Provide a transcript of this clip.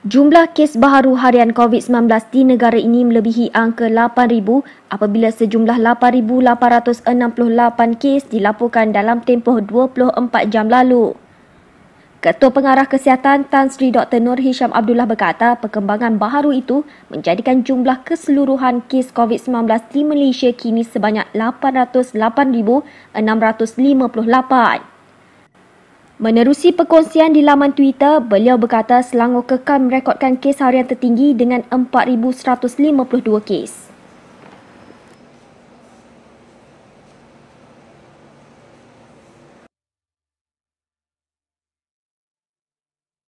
Jumlah kes baharu harian COVID-19 di negara ini melebihi angka 8,000 apabila sejumlah 8,868 kes dilaporkan dalam tempoh 24 jam lalu. Ketua Pengarah Kesihatan Tan Sri Dr. Nur Hisham Abdullah berkata perkembangan baharu itu menjadikan jumlah keseluruhan kes COVID-19 di Malaysia kini sebanyak 808,658. Menerusi perkongsian di laman Twitter, beliau berkata Selangor kekal merekodkan kes harian tertinggi dengan 4,152 kes.